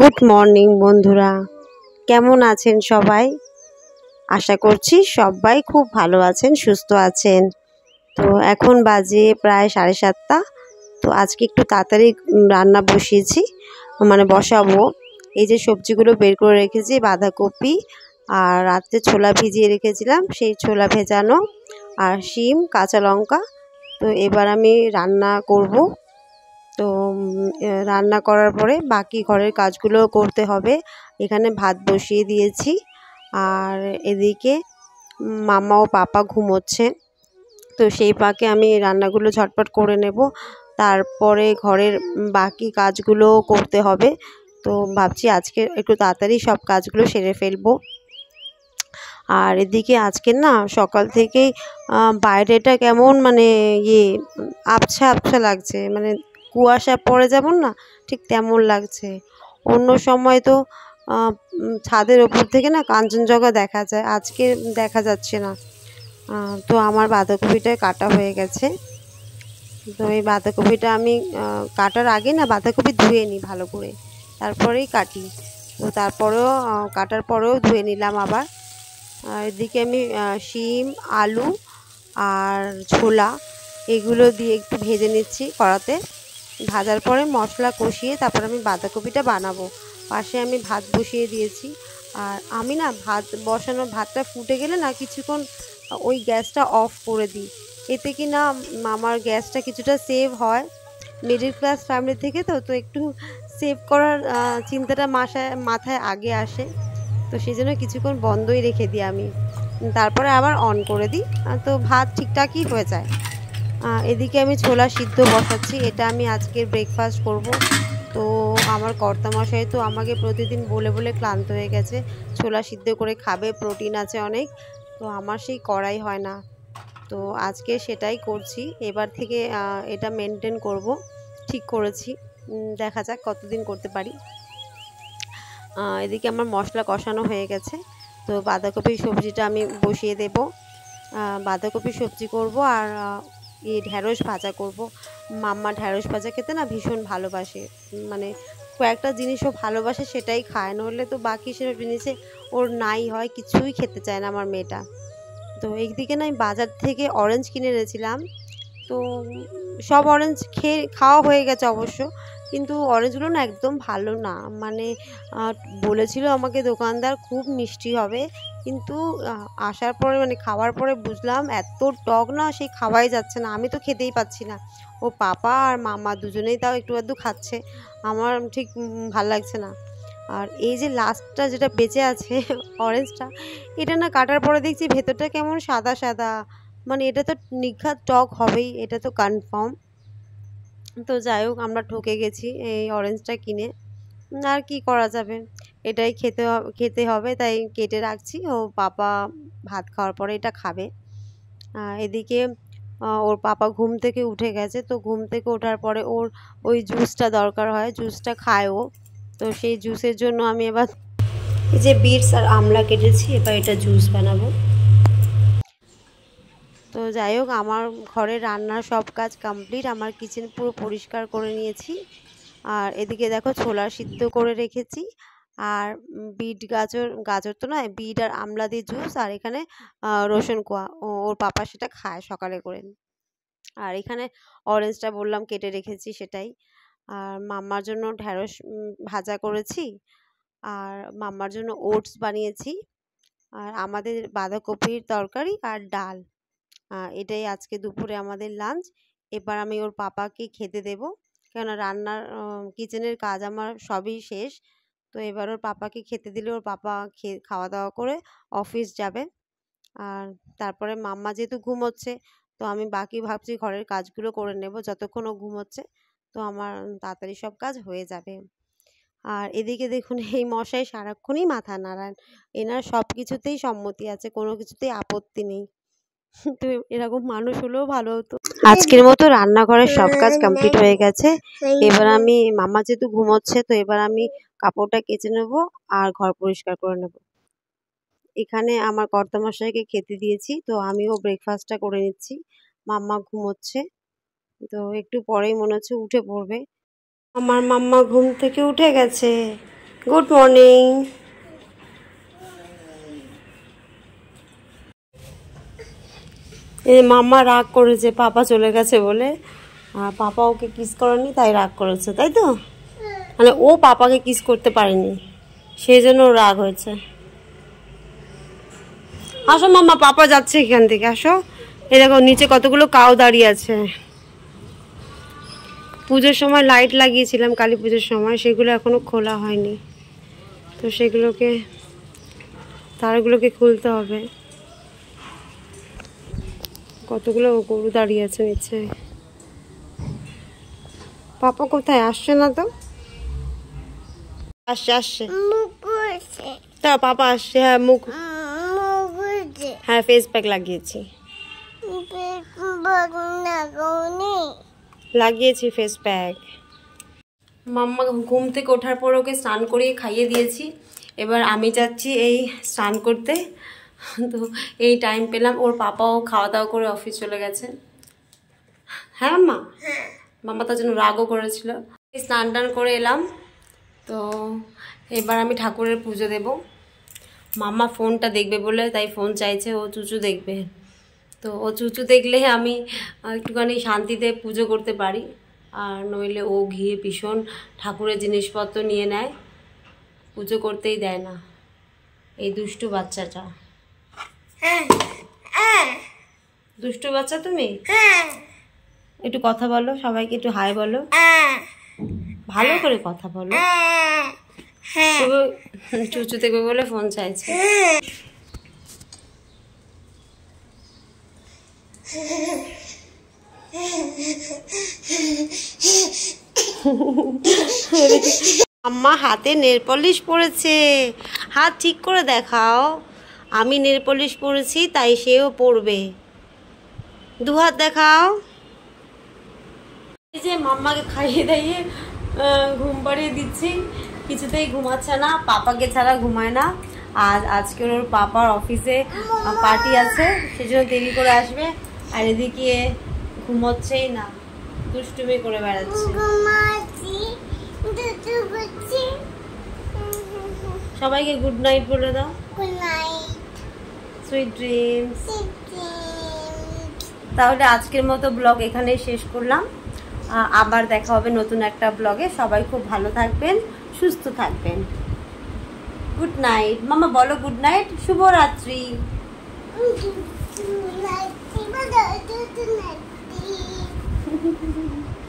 Good morning বন্ধুরা কেমন আছেন সবাই আশা করছি সবাই খুব ভালো আছেন সুস্থ আছেন তো এখন বাজে প্রায় সাড়ে সাতটা তো আজকে একটু তাড়াতাড়ি রান্না বসিয়েছি মানে বসাবো এই যে সবজিগুলো বের করে রেখেছি বাঁধাকপি আর রাত্রে ছোলা ভিজিয়ে রেখেছিলাম সেই ছোলা ভেজানো আর শিম কাঁচা লঙ্কা তো এবার আমি রান্না করব তো রান্না করার পরে বাকি ঘরের কাজগুলোও করতে হবে এখানে ভাত বসিয়ে দিয়েছি আর এদিকে মামা ও পাপা ঘুমোচ্ছে তো সেই পাকে আমি রান্নাগুলো ঝটপট করে নেব তারপরে ঘরের বাকি কাজগুলোও করতে হবে তো ভাবছি আজকে একটু তাড়াতাড়ি সব কাজগুলো সেরে ফেলব আর এদিকে আজকে না সকাল থেকেই বাইরেটা কেমন মানে ইয়ে আবছা আবছা লাগছে মানে কুয়াশা পড়ে যেমন না ঠিক তেমন লাগছে অন্য সময় তো ছাদের ওপর থেকে না কাঞ্চনজঙ্ঘা দেখা যায় আজকে দেখা যাচ্ছে না তো আমার বাঁধাকপিটা কাটা হয়ে গেছে তো এই বাঁধাকপিটা আমি কাটার আগে না বাঁধাকপি ধুয়ে নিই ভালো করে তারপরেই কাটি তো তারপরেও কাটার পরেও ধুয়ে নিলাম আবার এদিকে আমি শিম আলু আর ছোলা এগুলো দিয়ে একটু ভেজে নিচ্ছি কড়াতে ভাজার পরে মশলা কষিয়ে তারপর আমি বাঁধাকপিটা বানাবো পাশে আমি ভাত বসিয়ে দিয়েছি আর আমি না ভাত বসানো ভাতটা ফুটে গেলে না কিছুক্ষণ ওই গ্যাসটা অফ করে দিই এতে কি না আমার গ্যাসটা কিছুটা সেভ হয় মিডিল ক্লাস ফ্যামিলি থেকে তো তো একটু সেভ করার চিন্তাটা মাসায় মাথায় আগে আসে তো সেই জন্য কিছুক্ষণ বন্ধই রেখে দিই আমি তারপরে আবার অন করে দিই তো ভাত ঠিকঠাকই হয়ে যায় এদিকে আমি ছোলা সিদ্ধ বসাচ্ছি এটা আমি আজকে ব্রেকফাস্ট করব তো আমার কর্তামশাই তো আমাকে প্রতিদিন বলে বলে ক্লান্ত হয়ে গেছে ছোলা সিদ্ধ করে খাবে প্রোটিন আছে অনেক তো আমার সেই করাই হয় না তো আজকে সেটাই করছি এবার থেকে এটা মেনটেন করব ঠিক করেছি দেখা যাক কতদিন করতে পারি এদিকে আমার মশলা কষানো হয়ে গেছে তো বাঁধাকপির সবজিটা আমি বসিয়ে দেব বাঁধাকপির সবজি করব আর ঢ্যাঁড়স ভাজা করব মাম্মা ঢ্যাঁড়স ভাজা খেতে না ভীষণ ভালোবাসে মানে কয়েকটা জিনিসও ভালোবাসে সেটাই খায় হলে তো বাকি সব জিনিসে ওর নাই হয় কিছুই খেতে চায় না আমার মেয়েটা তো এইদিকে না আমি বাজার থেকে অরেঞ্জ কিনে এনেছিলাম তো সব অরেঞ্জ খেয়ে খাওয়া হয়ে গেছে অবশ্য কিন্তু অরেঞ্জগুলো না একদম ভালো না মানে বলেছিল আমাকে দোকানদার খুব মিষ্টি হবে কিন্তু আসার পরে মানে খাওয়ার পরে বুঝলাম এত টক না সেই খাওয়াই যাচ্ছে না আমি তো খেতেই পাচ্ছি না ও পাপা আর মামা দুজনেই তাও একটু আধটু খাচ্ছে আমার ঠিক ভাল লাগছে না আর এই যে লাস্টটা যেটা বেঁচে আছে অরেঞ্জটা এটা না কাটার পরে দেখছি ভেতরটা কেমন সাদা সাদা মানে এটা তো নিঘাত টক হবেই এটা তো কনফার্ম তো যাই হোক আমরা ঠকে গেছি এই অরেঞ্জটা কিনে আর কি করা যাবে এটাই খেতে খেতে হবে তাই কেটে রাখছি ও পাপা ভাত খাওয়ার পরে এটা খাবে এদিকে ওর পাপা ঘুম থেকে উঠে গেছে তো ঘুম থেকে ওঠার পরে ওর ওই জুসটা দরকার হয় জুসটা খায় ও তো সেই জুসের জন্য আমি এবার এই যে বিটস আর আমলা কেটেছি এবার এটা জুস বানাবো তো যাই হোক আমার ঘরে রান্নার সব কাজ কমপ্লিট আমার কিচেন পুরো পরিষ্কার করে নিয়েছি আর এদিকে দেখো ছোলার সিদ্ধ করে রেখেছি আর বিট গাজর গাজর তো নয় বিট আর আমলা দিয়ে জুস আর এখানে রসুন কোয়া ওর পাপা সেটা খায় সকালে করে আর এখানে অরেঞ্জটা বললাম কেটে রেখেছি সেটাই আর মাম্মার জন্য ঢ্যাঁড়স ভাজা করেছি আর মাম্মার জন্য ওটস বানিয়েছি আর আমাদের বাঁধাকপির তরকারি আর ডাল এটাই আজকে দুপুরে আমাদের লাঞ্চ এবার আমি ওর পাপাকে খেতে দেব কেননা রান্নার কিচেনের কাজ আমার সবই শেষ তো এবার ওর পাপাকে খেতে দিলে ওর পাপা খেয়ে খাওয়া দাওয়া করে অফিস যাবে আর তারপরে মাম্মা যেহেতু ঘুমোচ্ছে তো আমি বাকি ভাবছি ঘরের কাজগুলো করে নেব যতক্ষণ ও ঘুমোচ্ছে তো আমার তাড়াতাড়ি সব কাজ হয়ে যাবে আর এদিকে দেখুন এই মশাই সারাক্ষণই মাথা নাড়ান এনার সব কিছুতেই সম্মতি আছে কোনো কিছুতেই আপত্তি নেই তো এরকম মানুষ হলেও ভালো হতো আজকের মতো রান্নাঘরের সব কাজ কমপ্লিট হয়ে গেছে এবার আমি মামা যেহেতু ঘুমোচ্ছে তো এবার আমি কাপড়টা কেচে নেব আর ঘর পরিষ্কার করে নেব এখানে আমার কর্তামশাইকে খেতে দিয়েছি তো আমিও ব্রেকফাস্টটা করে নিচ্ছি মাম্মা ঘুমোচ্ছে তো একটু পরেই মনে হচ্ছে উঠে পড়বে আমার মাম্মা ঘুম থেকে উঠে গেছে গুড মর্নিং এ মাম্মা রাগ করেছে পাপা চলে গেছে বলে আর পাপা ওকে কিস করেনি তাই রাগ করেছে তাই তো মানে ও পাপাকে কিস করতে পারেনি সেই জন্য রাগ হয়েছে আসো মাম্মা পাপা যাচ্ছে এখান থেকে আসো এ দেখো নিচে কতগুলো কাউ দাঁড়িয়ে আছে পুজোর সময় লাইট লাগিয়েছিলাম কালী পুজোর সময় সেগুলো এখনও খোলা হয়নি তো সেগুলোকে তারগুলোকে খুলতে হবে কতগুলো গরু দাঁড়িয়ে আছে নিচে পাপা কোথায় আসছে না তো আসছে আসছে তা পাপা আসছে হ্যাঁ মুখ হ্যাঁ ফেস প্যাক লাগিয়েছি লাগিয়েছি ফেস প্যাক মাম্মা ঘুম থেকে ওঠার পর ওকে স্নান করিয়ে খাইয়ে দিয়েছি এবার আমি যাচ্ছি এই স্নান করতে তো এই টাইম পেলাম ওর পাপাও খাওয়া দাওয়া করে অফিস চলে গেছে হ্যাঁ মা হ্যাঁ। মাম্মা তার জন্য রাগও করেছিল স্নান টান করে এলাম তো এবার আমি ঠাকুরের পুজো দেব মাম্মা ফোনটা দেখবে বলে তাই ফোন চাইছে ও চুচু দেখবে তো ও চুচু দেখলে আমি একটুখানি শান্তিতে পুজো করতে পারি আর নইলে ও ঘিয়ে ভীষণ ঠাকুরের জিনিসপত্র নিয়ে নেয় পুজো করতেই দেয় না এই দুষ্টু বাচ্চাটা দুষ্টু বাচ্চা তুমি একটু কথা বলো সবাইকে একটু হাই বলো ভালো করে কথা বলো চুচু থেকে বলে ফোন চাইছে আম্মা হাতে নেল পলিশ পড়েছে হাত ঠিক করে দেখাও আমি নেলপলিশ পরেছি তাই সেও পরবে দুহাত দেখাও এই যে মাম্মাকে খাইয়ে দাইয়ে ঘুম পাড়িয়ে দিচ্ছি কিছুতেই ঘুমাচ্ছে না পাপাকে ছাড়া ঘুমায় না আর আজকের ওর পাপার অফিসে পার্টি আছে সেজন্য দেরি করে আসবে আর এদিকে ঘুমোচ্ছেই না দুষ্টুমি করে বেড়াচ্ছে সবাইকে গুড নাইট বলে দাও গুড নাইট সুইট ড্রিমস তাহলে আজকের মতো ব্লগ এখানেই শেষ করলাম আবার দেখা হবে নতুন একটা ব্লগে সবাই খুব ভালো থাকবেন সুস্থ থাকবেন গুড নাইট মামা বলো গুড নাইট শুভরাত্রি Thank you.